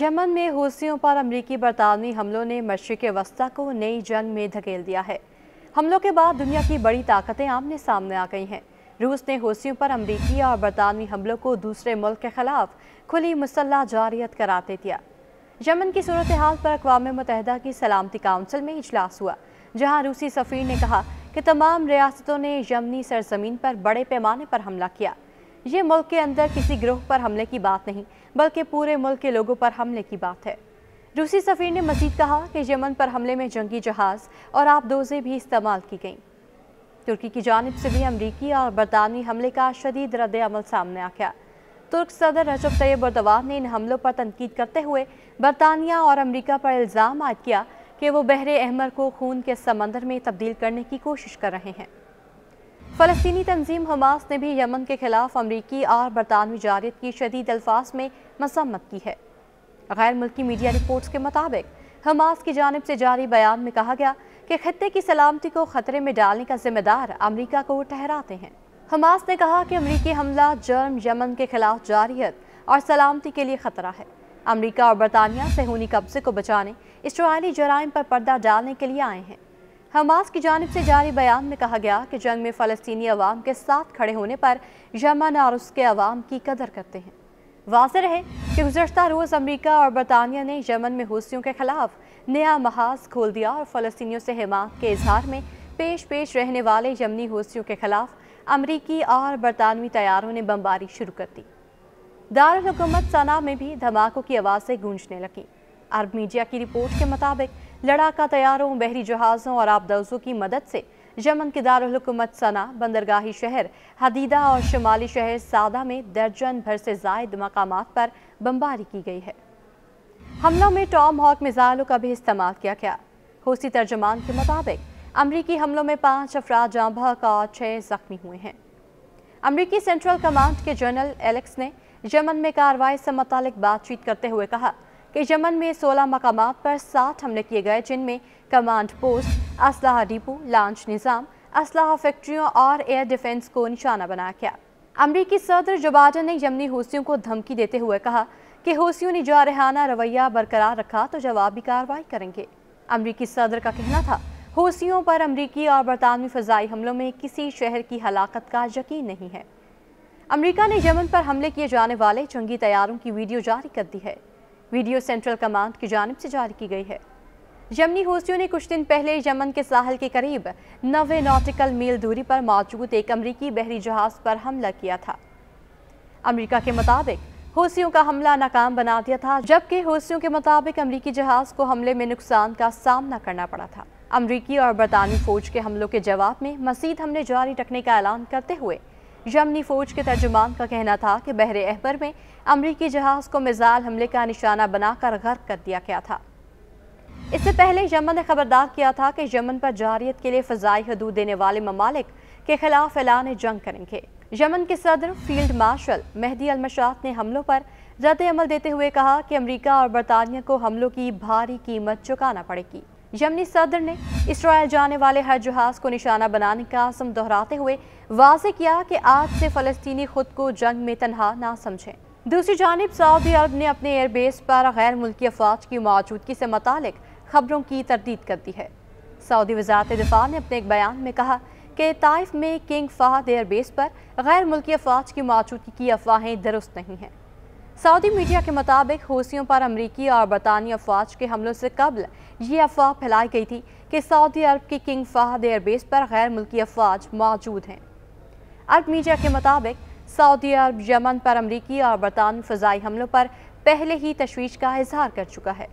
Yemen में हौसियों पर अमरीकी बरतानवी हमलों ने मशरक़ वस्ती को नई जंग में धकेल दिया है हमलों के बाद दुनिया की बड़ी ताकतें आमने सामने आ गई हैं रूस ने हौसियों पर अमरीकी और बरतानवी हमलों को दूसरे मुल्क के खिलाफ खुली मुसल्ह जारियत कराते दिया यमन की सूरत हाल पर अकवा मतहदा की सलामती काउंसिल में इजलास हुआ जहाँ रूसी सफ़ीर ने कहा कि तमाम रियासतों ने यमनी सरजमीन पर बड़े पैमाने पर हमला किया ये मुल्क के अंदर किसी ग्रोह पर हमले की बात नहीं बल्कि पूरे मुल्क के लोगों पर हमले की बात है रूसी सफ़ीर ने मजीद कहा कि यमन पर हमले में जंगी जहाज और आपदोजे भी इस्तेमाल की गईं तुर्की की जानब से भी अमरीकी और बरतानवी हमले का शदीद रद्द अमल सामने आ गया तुर्क सदर रजब तैयब उदवा ने इन हमलों पर तनकीद करते हुए बरतानिया और अमरीका पर इल्ज़ाम आद किया कि वो बहरे अहमर को खून के समंदर में तब्दील करने की कोशिश कर रहे हैं फलस्तनी तंजीम हमास ने भी यमन के खिलाफ अमरीकी और बरतानवी जारियत की शदीद अल्फाज में मसम्मत की है गैर मुल्की मीडिया रिपोर्ट्स के मुताबिक हमास की जानब से जारी बयान में कहा गया कि खत्े की सलामती को ख़तरे में डालने का जिम्मेदार अमरीका को ठहराते हैं हमास ने कहा कि अमरीकी हमला जर्म यमन के खिलाफ जारियत और सलामती के लिए ख़तरा है अमरीका और बरतानिया सहूनी कब्जे को बचाने इसराइली जराइम पर पर्दा डालने के लिए आए हैं हमास की जानब से जारी बयान में कहा गया कि जंग में फ़लस्तनी अवाम के साथ खड़े होने पर यमन और उसके अवाम की कदर करते हैं वाज रहे कि गुजशत रोज़ अमरीका और बरतानिया ने यमन में हूसियों के खिलाफ नया महाज खोल दिया और फ़लस्तियों से हिमात के इजहार में पेश पेश रहने वाले यमनी हूसियों के खिलाफ अमरीकी और बरतानवी तैयारों ने बमबारी शुरू कर दी दारकूमत सना में भी धमाकों की आवाज़ें गूंजने लगी अरब मीडिया की रिपोर्ट के मुताबिक लड़ाका तैयारों बहरी जहाज़ों और आबदोज़ों की मदद से यमन के दारकूमत सना बंदरगाही शहर हदीदा और शुमाली शहर सादा में दर्जन भर से जायद मकाम पर बमबारी की गई है हमलों में टॉम हॉक मिज़ाइलों का भी इस्तेमाल किया गया होसी तर्जमान के मुताबिक अमरीकी हमलों में पाँच अफराद जाँ और छः जख्मी हुए हैं अमरीकी सेंट्रल कमांड के जनरल एलेक्स ने यमन में कार्रवाई से मुतल बातचीत करते हुए कहा कि यमन में 16 मकाम पर सात हमले किए गए जिनमें कमांड पोस्ट असलाह डिपो लांच निज़ाम असलाह फैक्ट्रियों और एयर डिफेंस को निशाना बनाया गया अमरीकी सदर जो बाइडन ने यमनी हौसियों को धमकी देते हुए कहा कि हौसियों ने जारहाना रवैया बरकरार रखा तो जवाबी कार्रवाई करेंगे अमरीकी सदर का कहना था हौसियों पर अमरीकी और बरतानवी फ़जाई हमलों में किसी शहर की हलाकत का यकीन नहीं है अमरीका ने यमन पर हमले किए जाने वाले जंगी तैयारों की वीडियो जारी कर दी है वीडियो सेंट्रल कमांड की जानब से जारी की गई है यमनी हौसियों ने कुछ दिन पहले यमन के साहल के करीब नवे नॉटिकल मील दूरी पर मौजूद एक अमरीकी बहरी जहाज पर हमला किया था अमरीका के मुताबिक हौसियों का हमला नाकाम बना दिया था जबकि हौसियों के मुताबिक अमरीकी जहाज को हमले में नुकसान का सामना करना पड़ा था अमरीकी और बरतानवी फौज के हमलों के जवाब में मसीद हमले जारी रखने का ऐलान करते हुए यमनी फौज के तर्जुमान का कहना था कि बहर अहबर में अमरीकी जहाज़ को मिज़ाल हमले का निशाना बनाकर गर्क कर दिया गया था इससे पहले यमन ने खबरदार किया था कि यमन पर जारियत के लिए फ़जाई हदूद देने वाले ममालिक के खिलाफ ऐलान जंग करेंगे यमन के सदर फील्ड मार्शल मेहदी अलमशात ने हमलों पर रद्द अमल देते हुए कहा कि अमरीका और बरतानिया को हमलों की भारी कीमत चुकाना पड़ेगी यमनी सदर ने इसराइल जाने वाले हर जहाज को निशाना बनाने का आसम दोहराते हुए वाज किया कि आज से फ़लस्तनी खुद को जंग में तनहा ना समझें दूसरी जानब सऊदी अरब ने अपने एयरबेस पर गैर मुल्की अफवाज की मौजूदगी से मतलब खबरों की तरदीद कर दी है सऊदी वजारत दिफा ने अपने एक बयान में कहा कि ताइफ में किंग फहद एयरबेस पर गैर मुल्की अफवाज की मौजूदगी की अफवाहें दुरुस्त नहीं हैं सऊदी मीडिया के मुताबिक हौसियों पर अमरीकी और बरतानी अफवाज के हमलों से कबल ये अफवाह फैलाई गई थी कि सऊदी अरब की किंग फहद एयरबेस पर गैर मुल्की अफवाज मौजूद हैं अरब मीडिया के मुताबिक सऊदी अरब यमन पर अमरीकी और बरतानी फ़जाई हमलों पर पहले ही तशवीश का इजहार कर चुका है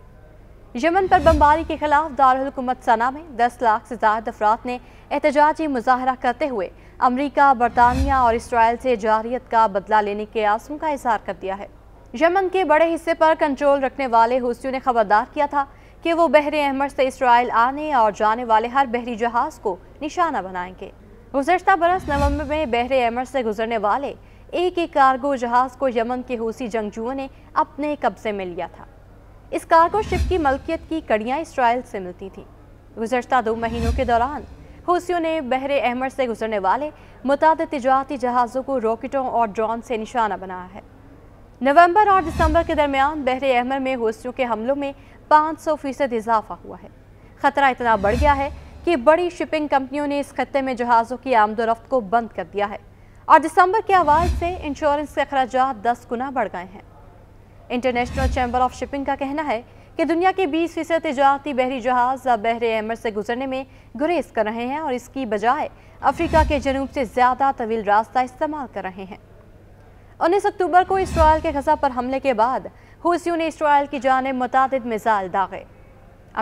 यमन पर बमबारी के खिलाफ दारकूमत सना में दस लाख से ज्यादा अफराद ने एहतजाजी मुजाहरा करते हुए अमरीका बरतानिया और इसराइल से जारियत का बदला लेने के आसम का इजहार कर दिया है यमन के बड़े हिस्से पर कंट्रोल रखने वाले हूसियों ने खबरदार किया था कि वो बहर अहमद से इसराइल आने और जाने वाले हर बहरी जहाज को निशाना बनाएंगे गुजशत बरस नवंबर में बहर अहमद से गुजरने वाले एक एक कार्गो जहाज को यमन के हूसी जंगजुओं ने अपने कब्जे में लिया था इस कार्गो शिप की मलकियत की कड़ियाँ इसराइल से मिलती थी गुजशत दो महीनों के दौरान हूसियों ने बहर अहमद से गुजरने वाले मुताद तजारती जहाज़ों को रॉकेटों और ड्रोन से निशाना बनाया है नवंबर और दिसंबर के दरमियान बहर अहमर में हौसियों के हमलों में 500 फीसद इजाफा हुआ है ख़तरा इतना बढ़ गया है कि बड़ी शिपिंग कंपनियों ने इस खत्े में जहाज़ों की आमदोरफ्त को बंद कर दिया है और दिसंबर के आवाज से इंश्योरेंस के अखराज दस गुना बढ़ गए हैं इंटरनेशनल चैम्बर ऑफ शिपिंग का कहना है कि दुनिया के 20 फीसद तजारती बहरी जहाज अब बहर अहमर से गुजरने में गुरेज कर रहे हैं और इसकी बजाय अफ्रीका के जनूब से ज़्यादा तवील रास्ता इस्तेमाल कर रहे हैं उन्नीस अक्टूबर को इसराइल के गजा पर हमले के बाद हूसियों ने इसराइल की जानब मुतद मिसाइल दागे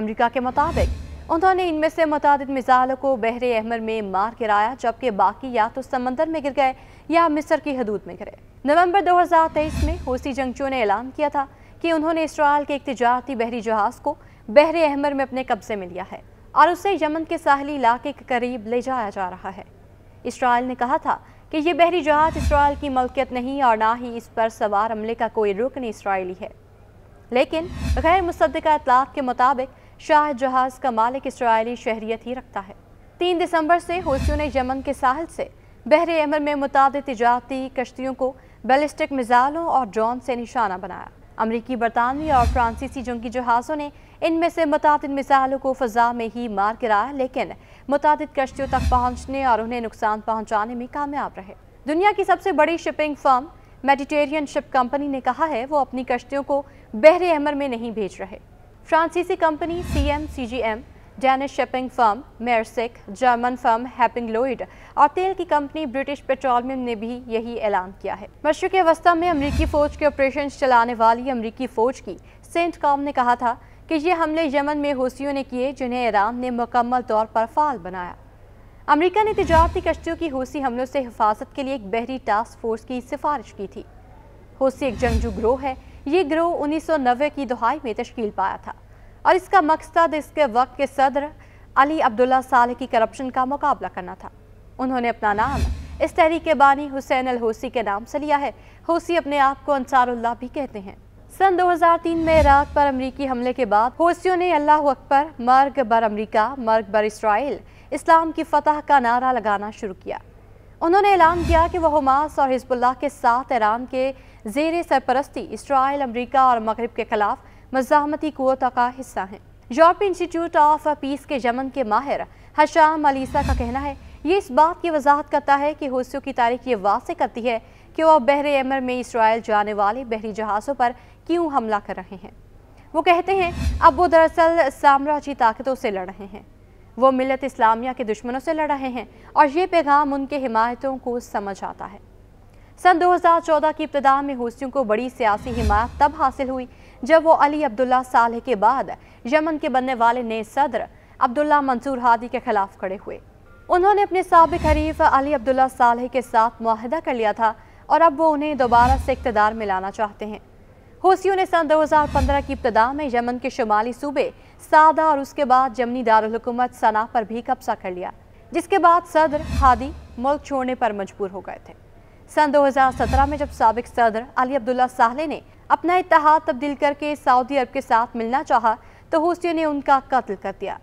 अमरीका के मुताबिक उन्होंने इनमें से मुतद मिसाइलों को बहरे अहमर में मार गिराया जबकि बाकी या तो समंदर में गिर गए या मिस्र की हदूद में गिरे नवंबर 2023 में हूसी जंगजों ने ऐलान किया था कि उन्होंने इसराइल के एक तजारती बहरी जहाज़ को बहरे अहमर में अपने कब्जे में लिया है और उसे यमन के साहली इलाके के करीब ले जाया जा रहा है इसराइल ने कहा था कि ये बहरी जहाज इसराइल की मलकियत नहीं और ना ही इस पर सवार अमले का कोई रुकन इसराइली है लेकिन गैर मुसदा इतलाक के मुताबिक शाह जहाज का मालिक इसराइली शहरीत ही रखता है तीन दिसंबर से हौसियों ने यमन के साहल से बहर अमर में मुताद तजारती कश्तियों को बैलिस्टिक मिजाइलों और ड्रोन से निशाना बनाया अमरीकी बरतानवी और फ्रांसीसी जंगी जहाज़ों ने इनमें से मुताद मिसाइलों को फ़जा में ही मार गिराया लेकिन मुतद कश्तियों तक पहुँचने और उन्हें नुकसान पहुँचाने में कामयाब रहे दुनिया की सबसे बड़ी shipping firm Mediterranean ship company ने कहा है वो अपनी कश्तियों को बहरे अहमर में नहीं भेज रहे फ्रांसीसी company C M C G M Danish shipping firm Maersk German firm Hapag Lloyd और तेल की कंपनी ब्रिटिश पेट्रोलियम ने भी यही ऐलान किया है मशरक अवस्था में अमरीकी फ़ौज के ऑपरेशन चलाने वाली अमरीकी फ़ौज की सेंट कॉम ने कहा था कि ये हमले यमन में हौसियों ने किए जिन्हें ईरान ने मुकम्मल तौर पर फाल बनाया अमेरिका ने तजारती कश्तियों की हौसी हमलों से हिफाजत के लिए एक बहरी टास्क फोर्स की सिफारिश की थी हौसी एक जंगजू ग्रोह है ये ग्रोह नब्बे की दहाई में तश्कील पाया था और इसका मकसद इसके वक्त के सदर अली अब्दुल्ला साल की करप्शन का मुकाबला करना था उन्होंने अपना नाम इस तहरीक बानी हुसैन अल हौसी के नाम से लिया है हौसी अपने आप को अंसारुल्ला भी कहते हैं सन 2003 में इराक पर अमरीकी हमले के बाद होसियों ने अल्लाह अकबर मर्ग बर अमरीका मर्ग बर इसराइल इस्लाम की फतह का नारा लगाना शुरू किया उन्होंने ऐलान किया कि वह हमास और हिजबुल्लाह के साथ ईरान के जेर सरपरस्ती इसराइल अमरीका और मगरब के खिलाफ मजामती कुत का हिस्सा हैं यूरोपी इंस्टीट्यूट ऑफ पीस के यमन के माहिर हशाम अलीसा का कहना है ये इस बात की वजाहत करता है कि होसियों की तारीख ये वासे करती है कि वह बहर अमर में इसराइल जाने वाले बहरी जहाज़ों पर क्यों हमला कर रहे हैं वो कहते हैं अब वो दरअसल साम्राज्य ताकतों से लड़ रहे हैं वो मिलत इस्लामिया के दुश्मनों से लड़ रहे हैं और ये पैगाम उनके हिमायतों को समझ आता है सन 2014 की इब्तदा में हूसियों को बड़ी सियासी हिमायत तब हासिल हुई जब वो अली अब्दुल्ला साल के बाद यमन के बनने वाले नए सदर अब्दुल्ला मंसूर हादी के खिलाफ खड़े हुए उन्होंने अपने सबक हरीफ अली अब्दुल्ला साल के साथ माहदा कर लिया था और अब वो उन्हें दोबारा से इकतदार में लाना चाहते हैं हौसियों ने सन 2015 की इब्तदा में यमन के शुमाली सूबे सादा और उसके बाद जमनी दारकूमत सना पर भी कब्जा कर लिया जिसके बाद सदर खादी मुल्क छोड़ने पर मजबूर हो गए थे सन 2017 में जब सबक सदर अली अब्दुल्ला साहले ने अपना इतिहाद तब्दील करके सऊदी अरब के साथ मिलना चाहा तो हौसियों ने उनका कत्ल कर दिया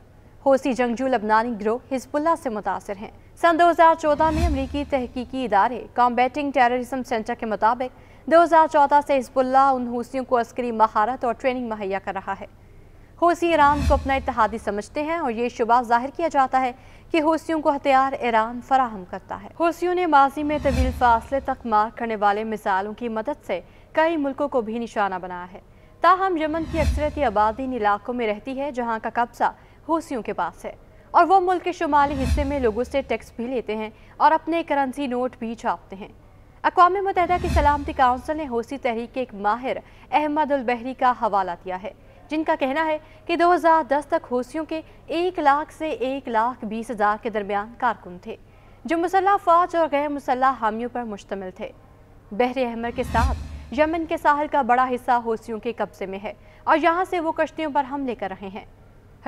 हौसी जंगजू लबनानी ग्रोह हिजबुल्ला से मुतासर हैं सन 2014 में अमरीकी तहकीकी इदारे कॉम्बेटिंग टेररिज्म सेंटर के मुताबिक 2014 से हिजबुल्ला उन हूसियों को अस्करी महारत और ट्रेनिंग मुहैया कर रहा है हूसी ईरान को अपना इतिहादी समझते हैं और ये शुबा जाहिर किया जाता है कि हूसियों को हथियार ईरान फराहम करता है हूसियों ने माजी में तवील फासले तक मार करने वाले मिसालों की मदद से कई मुल्कों को भी निशाना बनाया है ताहम यमन की अक्सरती आबादी इन इलाकों में रहती है जहाँ का कब्जा हूसियों के पास है और वो मुल्क के शुमाली हिस्से में लोगों से टैक्स भी लेते हैं और अपने करंसी नोट भी छापते हैं अकवा मुतहदा की सलामती काउंसिल ने हौसी तहरीक के एक माहिर अहमद अलबहरी का हवाला दिया है जिनका कहना है कि 2010 तक होशियों के एक लाख से एक लाख बीस हज़ार के दरमियान कारकुन थे जो मुसल्ह फौज और गैर मुसल्ह हामियों पर मुश्तमिल थे बहर अहमर के साथ यमन के साहल का बड़ा हिस्सा हौसियों के कब्जे में है और यहाँ से वो कश्तियों पर हमले कर रहे हैं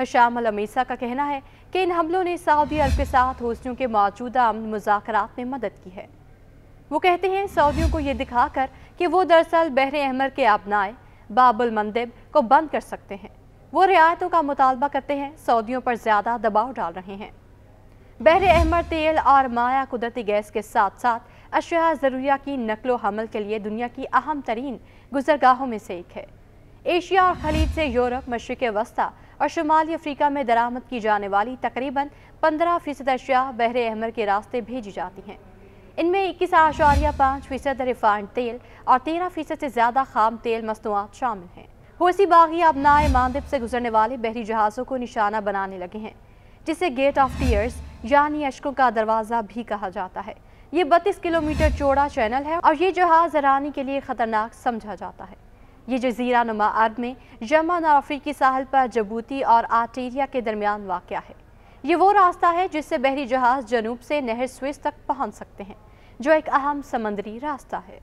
हशाम अलमीसा का कहना है कि इन हमलों ने सऊदी अरब के साथ हौसलियों के मौजूदा अमन मुजात में मदद की है वो कहते हैं सऊदियों को ये दिखाकर कि वो दरअसल बहर अहमर के अपनाए बाबुल मंदिब को बंद कर सकते हैं वो रियायतों का मुतालबा करते हैं सऊदियों पर ज़्यादा दबाव डाल रहे हैं बहर अहमर तेल और माया कुदरती गैस के साथ साथ अशिया ज़रूरिया की नकलो हमल के लिए दुनिया की अहम तरीन गुजरगाहों में से एक है एशिया और खलीज से यूरोप मशरक वस्ता और शुमाली अफ्रीका में दरामद की जाने वाली तकरीबन पंद्रह फ़ीसद अशिया बहर अहमर के रास्ते भेजी जाती हैं इनमें इक्कीस आशारिया पाँच फ़ीसद रिफाइंड तेल और तेरह फ़ीसद से ज़्यादा खाम तेल मसनूआत शामिल हैं होसी बागी अब नाए मानदब से गुजरने वाले बहरी जहाज़ों को निशाना बनाने लगे हैं जिसे गेट ऑफ टीयर्स यानी अशकों का दरवाज़ा भी कहा जाता है ये बत्तीस किलोमीटर चौड़ा चैनल है और ये जहाज़ रानी के लिए ख़तरनाक समझा जाता है ये जजीरा नुमा अरब में जमा और अफ्रीकी साहल पर जबूती और आटेरिया के दरमियान वाक़ है ये वो रास्ता है जिससे बहरी जहाज़ जनूब से नहर स्विस तक पहुँच सकते हैं जो एक अहम समंदरी रास्ता है